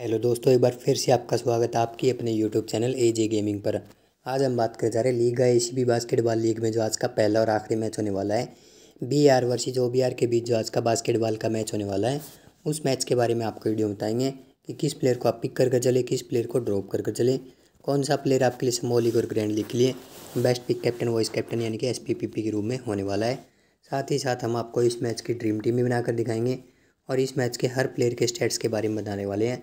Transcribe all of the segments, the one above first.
hello दोस्तों एक बार फिर से आपका स्वागत है आपकी अपने YouTube channel A J gaming पर आज हम बात करने जा रहे हैं league C B basketball league में जो आज का पहला और आखिरी मैच होने वाला है B R versus O B R के बीच जो आज का बास्केटबॉल का मैच होने वाला है उस मैच के बारे में आपको वीडियो बताएंगे कि किस प्लेयर को आप पिक कर चले किस प्लेयर को ड्रॉप करके चले कौन सा प्लेयर आपके लिए समो लीग और ग्रैंड लीग के लिए best pick captain vice captain यानी कि एस पी पी पी के रूप में होने वाला है साथ ही साथ हम आपको इस मैच की ड्रीम टीम भी बनाकर दिखाएंगे और इस मैच के हर प्लेयर के स्टेट्स के बारे में बताने वाले हैं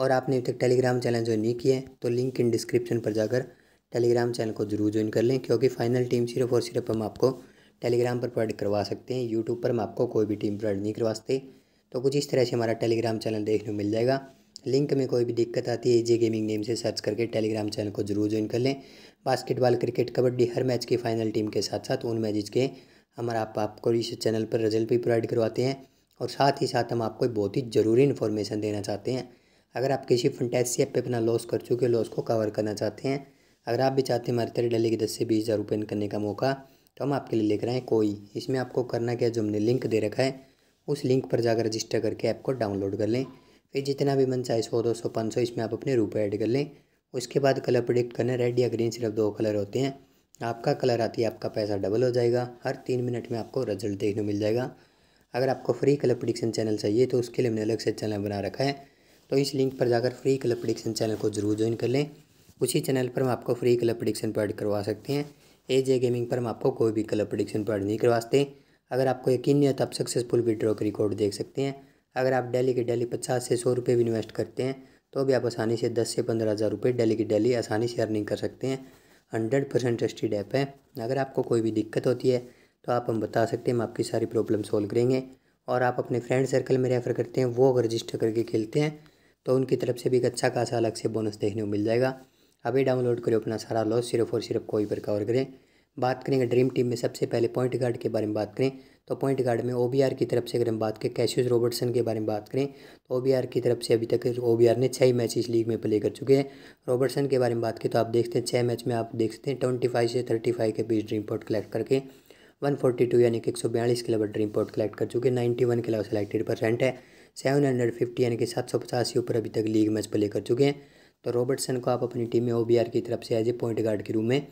और आपने अभी तक टेलीग्राम चैनल ज्वाइन नहीं किया है तो लिंक इन डिस्क्रिप्शन पर जाकर टेलीग्राम चैनल को जरूर ज्वाइन कर लें क्योंकि फाइनल टीम सिर्फ और सिर्फ हम आपको टेलीग्राम पर प्रोवाइड करवा सकते हैं यूट्यूब पर हम आपको कोई भी टीम प्रोवाइड नहीं करवा सकते तो कुछ इस तरह से हमारा टेलीग्राम चैनल देखने को मिल जाएगा लिंक में कोई भी दिक्कत आती है जे गेमिंग नेम से सर्च करके टेलीग्राम चैनल को जरूर ज्वाइन कर लें बास्केटबॉल क्रिकेट कबड्डी हर मैच की फाइनल टीम के साथ साथ उन मैचेज के हमारा आप आपको इस चैनल पर रिजल्ट भी प्रोवाइड करवाते हैं और साथ ही साथ हम आपको बहुत ही ज़रूरी इन्फॉर्मेशन देना चाहते हैं अगर आप किसी फंटेसी ऐप पे अपना लॉस कर चुके लॉस को कवर करना चाहते हैं अगर आप भी चाहते हैं हमारे तरह डेली के दस से बीस हज़ार रुपये करने का मौका तो हम आपके लिए लेकर हैं कोई इसमें आपको करना क्या जो हमने लिंक दे रखा है उस लिंक पर जाकर रजिस्टर करके ऐप को डाउनलोड कर लें फिर जितना भी मन चाहे सौ दो सौ पाँच सौ इसमें आप अपने रुपए ऐड कर लें उसके बाद कलर प्रोडिक्ट करना रेड या ग्रीन सिर्फ दो कलर होते हैं आपका कलर आती है आपका पैसा डबल हो जाएगा हर तीन मिनट में आपको रिजल्ट देखने मिल जाएगा अगर आपको फ्री कलर प्रोडिक्शन चैनल चाहिए तो उसके लिए हमने अलग से चैनल बना रखा है तो इस लिंक पर जाकर फ्री क्लब प्रडिक्शन चैनल को जरूर ज्वाइन कर लें उसी चैनल पर हम आपको फ्री क्लब प्रडिक्शन प्रोवाइड करवा सकते हैं ए जे गेमिंग पर हम आपको कोई भी क्लब प्रडिक्शन प्रोवाइड नहीं करवा सकते अगर आपको यकीन नहीं है तो आप सक्सेसफुल विड्रॉ के रिकॉर्ड देख सकते हैं अगर आप डेली के डेली पचास से सौ रुपये भी इन्वेस्ट करते हैं तो भी आप आसानी से दस से पंद्रह हज़ार रुपये डेली की डेली आसानी से अर्निंग कर सकते हैं हंड्रेड परसेंट ट्रस्टेड ऐप है अगर आपको कोई भी दिक्कत होती है तो आप हम बता सकते हैं हम आपकी सारी प्रॉब्लम सॉल्व करेंगे और आप अपने फ्रेंड सर्कल में रेफ़र करते हैं वो अगर रजिस्टर करके खेलते हैं तो उनकी तरफ से भी एक अच्छा खासा अलग से बोनस देखने को मिल जाएगा अभी डाउनलोड करें अपना सारा लॉस सिर्फ और सिर्फ कोई पर कवर करें बात करेंगे ड्रीम टीम में सबसे पहले पॉइंट गार्ड के बारे में बात करें तो पॉइंट गार्ड में ओबीआर की तरफ से अगर हम बात करें कैशियस रॉबर्टसन के बारे में बात करें तो ओबीआर की तरफ से अभी तक ओबीआर ने छः मैच इस लीग में प्ले कर चुके हैं रॉबर्टसन के बारे में बात करें तो आप देखते हैं छः मैच में आप देख सकते हैं ट्वेंटी फाइव से थर्टी फाइव के बीच ड्रीम पॉट कलेक्ट करके वन फोर्टी टू यानी कि एक सौ बयालीस के लेवल ड्रीम पॉट कलेक्ट कर चुके हैं नाइन्टी वन के अलावा सेलेक्टेड परसेंट है सेवन हंड्रेड फिफ्टी यानी कि सात सौ पचास के ऊपर अभी तक लीग मैच प्ले कर चुके हैं तो रॉबर्टसन को आप अपनी टीम में ओ की तरफ से एज ए पॉइंट गार्ड के रूप में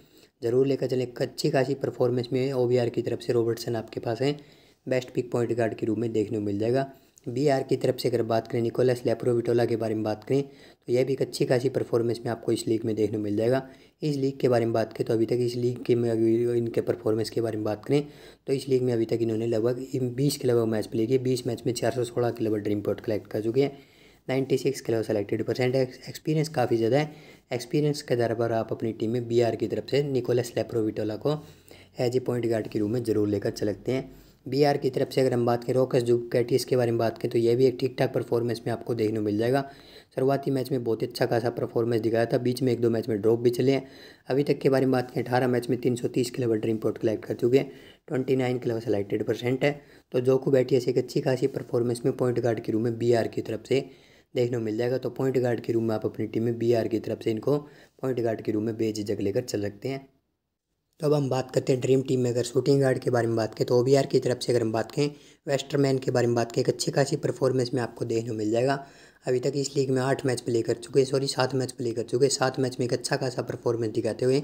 ज़रूर लेकर चलें अच्छी खासी परफॉर्मेंस में ओ की तरफ से रॉबर्टसन आपके पास हैं बेस्ट पिक पॉइंट गार्ड के रूप में देखने को मिल जाएगा बी की तरफ से अगर बात करें निकोलस लेप्रोविटोला के बारे में बात करें तो यह भी एक अच्छी खासी परफॉर्मेंस में आपको इस लीग में देखने को मिल जाएगा इस लीग के बारे में बात करें तो अभी तक इस लीग के में अभी इनके परफॉर्मेंस के बारे में बात करें तो इस लीग में अभी तक इन्होंने लगभग बीस के लगभग मैच प्ले किए बीस मैच में चार सौ सोलह के लगभग ड्रीम पॉइंट कलेक्ट कर चुके हैं नाइन्टी सिक्स के लगभग सेलेक्टेड परसेंट है एक्सपीरियंस काफ़ी ज़्यादा है एक्सपीरियंस के आधार पर आप अपनी टीम में बी की तरफ से निकोलस लेप्रोविटोला को एज ए पॉइंट गार्ड के रूप में जरूर लेकर चलते हैं बीआर की तरफ से अगर हम बात करें रोकस कैटिस के बारे में बात करें तो यह भी एक ठीक ठाक परफॉर्मेंस में आपको देखने को मिल जाएगा शुरुआती मैच में बहुत अच्छा खासा परफॉर्मेंस दिखाया था बीच में एक दो मैच में ड्रॉप भी चले हैं अभी तक के बारे में बात करें अठारह मैच में तीन सौ तीस किलोमीटर इम्पोर्ट कलेक्ट कर चुके हैं twenty nine kilo selected percent है तो जोकू से एक अच्छी खासी परफॉर्मेंस में पॉइंट गार्ड के रूप में बी की तरफ से देखने को मिल जाएगा तो पॉइंट गार्ड के रूप में आप अपनी टीम में बी की तरफ से इनको पॉइंट गार्ड के रूप में बेझिझक लेकर चल सकते हैं तो अब हम बात करते हैं ड्रीम टीम में अगर शूटिंग गार्ड के बारे में बात करें तो ओ की तरफ से अगर हम बात करें वेस्टरमैन के बारे में बात करें एक अच्छी खासी परफॉर्मेंस में आपको देखने को मिल जाएगा अभी तक इस लीग में आठ मैच प्ले कर चुके हैं सॉरी सात मैच प्ले कर चुके हैं सात मैच में एक अच्छा खासा परफॉर्मेंस दिखाते हुए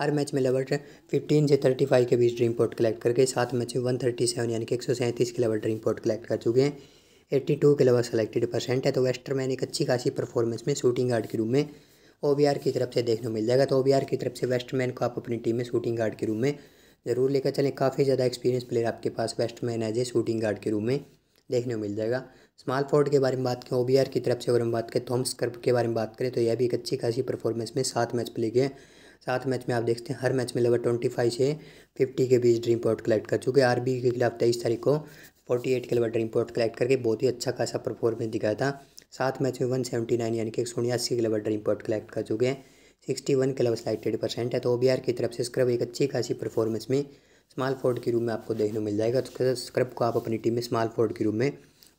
हर मैच में लेवल फिफ्टीन से थर्टी फाइव के बीच ड्रीम पोर्ट कलेक्ट करके सात मैच में वन थर्टी सेवन यानी कि एक सौ सैंतीस के लेवल ड्रीम पोर्ट कलेक्ट कर चुके हैं एट्टी टू के लेवल सेलेक्टेड परसेंट है तो वेस्टरमैन एक अच्छी खासी परफॉर्मेंस में शूटिंग गार्ड के रूप में ओ की तरफ से देखने को मिल जाएगा तो ओ की तरफ से वेस्टमैन को आप अपनी टीम में शूटिंग गार्ड के रूम में ज़रूर लेकर चलें काफ़ी ज़्यादा एक्सपीरियंस प्लेयर आपके पास Westman as a shooting guard के रूम में देखने को मिल जाएगा स्मॉल फोर्ड के बारे में बात करें ओ की तरफ से अगर हम बात करें थॉम्स कर्प के बारे में बात करें तो यह भी एक अच्छी खासी परफॉर्मेंस में सात मैच प्ले किए सात मैच में आप देखते हैं हर मैच में लगभग ट्वेंटी फाइव से फिफ्टी के बीच ड्रीम पॉइंट कलेक्ट कर चुके आर के खिलाफ तेईस तारीख को फोर्टी एट के लगभग ड्रीम पॉइंट कलेक्ट करके बहुत ही अच्छा खासा परफॉर्मेंस दिखाया था सात मैच में वन सेवेंटी नाइन यानी कि एक सौ उन्यासी क्लब ड्रीम पॉइंट कलेक्ट कर चुके हैं sixty one club selected percent है तो ओ की तरफ से स्क्रब एक अच्छी खासी परफॉर्मेंस में स्मॉल फोर्ड के रूप में आपको देखने मिल जाएगा तो स्क्रब को आप अपनी टीम में स्मॉल फोर्ड के रूप में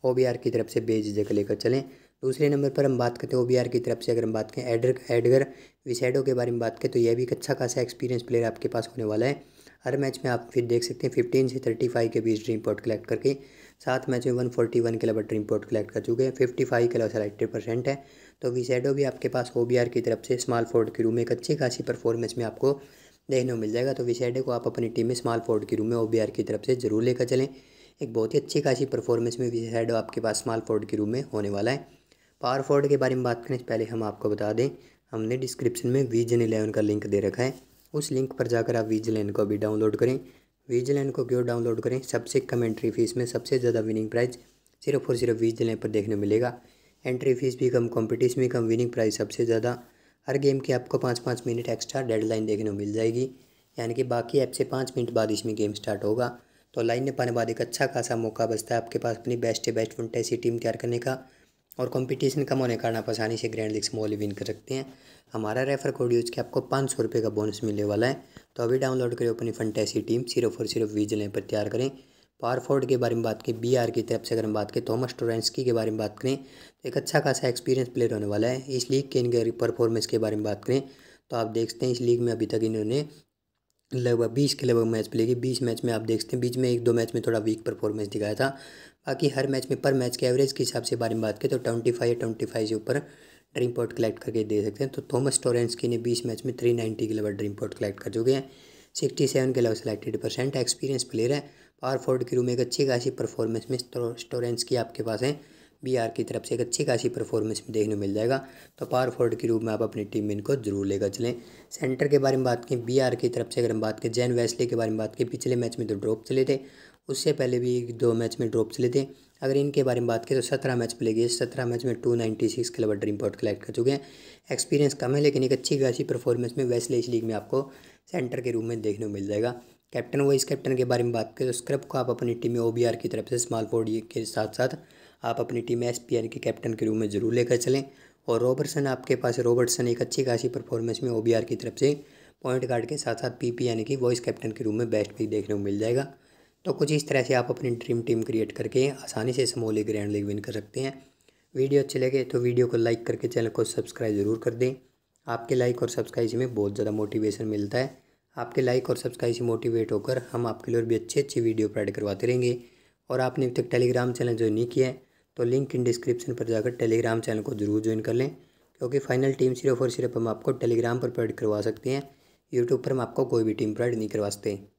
ओ की तरफ से जगह लेकर चलें दूसरे नंबर पर हम बात करते हैं ओ बी आर की तरफ से अगर हम बात करें एडर एडगर विसैडो के बारे में बात करें तो यह भी एक अच्छा खासा एक्सपीरियंस प्लेयर आपके पास होने वाला है हर मैच में आप फिर देख सकते हैं फिफ्टीन से थर्टी फाइव के बीच ड्रीम पॉट कलेक्ट करके सात मैच में वन फोर्टी वन के अलावा इम्पोर्ट कलेक्ट कर चुके हैं फिफ्टी फाइव के सेलेक्टेड परसेंट है तो सैडो भी आपके पास ओ की तरफ से स्मॉल फोर्ड के रूम में एक अच्छी खासी परफॉर्मेंस में आपको देखने को मिल जाएगा तो सैडो को आप अपनी टीम में स्मॉल फोर्ड के रूम में ओ की तरफ से ज़रूर लेकर चलें एक बहुत ही अच्छी खासी परफॉर्मेंस में सैडो आपके पास स्मॉल फोर्ड के रूम में होने वाला है पावर फोर्ड के बारे में बात करने से पहले हम आपको बता दें हमने डिस्क्रिप्शन में वीजन इलेवन का लिंक दे रखा है उस लिंक पर जाकर आप वीजन इलेवन को भी डाउनलोड करें वीजलैंड को क्यों डाउनलोड करें सबसे कम एंट्री फीस में सबसे ज़्यादा विनिंग प्राइज सिर्फ और सिर्फ वीजलैंड पर देखने मिलेगा एंट्री फीस भी कम कॉम्पिटिशन भी कम विनिंग प्राइस सबसे ज़्यादा हर गेम की आपको पाँच पाँच मिनट एक्स्ट्रा डेडलाइन देखने को मिल जाएगी यानी कि बाकी ऐप से पाँच मिनट बाद इसमें गेम स्टार्ट होगा तो लाइन में पाने बाद एक अच्छा खासा मौका बचता है आपके पास अपनी बेस्ट बेस्ट फंटेसी टीम तैयार करने का और कंपटीशन कम होने के कारण आप आसानी से ग्रैंड लिक्स मॉल विन कर सकते हैं हमारा रेफर कोड यूज के आपको पाँच सौ रुपये का बोनस मिलने वाला है तो अभी डाउनलोड करें अपनी फंटेसी टीम सिर्फ और सिर्फ विजल पर तैयार करें पार फोर्ड के बारे में बात करें बी आर की तरफ से अगर हम बात करें थॉमस टोरेंसकी के बारे में बात करें तो एक अच्छा खासा एक्सपीरियंस प्लेयर होने वाला है इस लीग के इनके परफॉर्मेंस के बारे में बात करें तो आप देखते हैं इस लीग में अभी तक इन्होंने लगभग बीस के लगभग मैच प्ले की बीस मैच में आप देखते हैं बीच में एक दो मैच में थोड़ा वीक परफॉर्मेंस दिखाया था बाकी हर मैच में पर मैच के एवरेज के हिसाब से बारे में बात करें तो ट्वेंटी फाइव या ट्वेंटी फाइव से ऊपर ड्रीम पॉट कलेक्ट करके दे सकते हैं तो थॉमस टोरेंस की ने बीस मैच में थ्री नाइन्टी के लगभग ड्रीम पॉट कलेक्ट कर चुके हैं सिक्सटी सेवन के लगभग सेलेक्टेड परसेंट एक्सपीरियंस प्लेयर है पावर फोर्ड के रूम में एक अच्छी खासी परफॉर्मेंस में स्टोरेंस की आपके पास है आर की तरफ से एक अच्छी खासी परफॉर्मेंस भी देखने मिल जाएगा तो पावर फोर्ड के रूप में आप अपनी टीम में इनको जरूर लेकर चलें सेंटर के बारे में बात करें आर की तरफ से अगर हम बात करें जैन वैसले के बारे में बात करें पिछले मैच में तो ड्रॉप चले थे उससे पहले भी दो मैच में ड्रॉप चले थे अगर इनके बारे में बात करें तो सत्रह मैच प्ले किए सत्रह मैच में टू नाइन्टी सिक्स के ड्रीम पॉट कलेक्ट कर चुके हैं एक्सपीरियंस कम है लेकिन एक अच्छी खासी परफॉर्मेंस में वैसले इस लीग में आपको सेंटर के रूप में देखने को मिल जाएगा कैप्टन वाइस कैप्टन के बारे में बात करें तो स्क्रब को आप अपनी टीम में ओ की तरफ से स्मॉल फोर्ड के साथ साथ आप अपनी टीम एस पी के कैप्टन के रूप में ज़रूर लेकर चलें और रॉबर्टसन आपके पास रॉबर्टसन एक अच्छी खासी परफॉर्मेंस में ओ की तरफ से पॉइंट गार्ड के साथ साथ पी पी यानी कि वॉइस कैप्टन के रूप में बेस्ट पिक देखने को मिल जाएगा तो कुछ इस तरह से आप अपनी ड्रीम टीम क्रिएट करके आसानी से समोली ग्रैंड लीग विन कर सकते हैं वीडियो अच्छे लगे तो वीडियो को लाइक करके चैनल को सब्सक्राइब ज़रूर कर दें आपके लाइक और सब्सक्राइब से बहुत ज़्यादा मोटिवेशन मिलता है आपके लाइक और सब्सक्राइब से मोटिवेट होकर हम आपके लिए भी अच्छी अच्छी वीडियो प्रोवाइड करवाते रहेंगे और आपने अभी तक टेलीग्राम चैनल जो नहीं किया है तो लिंक इन डिस्क्रिप्शन पर जाकर टेलीग्राम चैनल को जरूर ज्वाइन कर लें क्योंकि फाइनल टीम सिर्फ और सिर्फ हम आपको टेलीग्राम पर प्रोवाइड करवा सकते हैं यूट्यूब पर हम आपको कोई भी टीम प्रोवाइड नहीं करवा सकते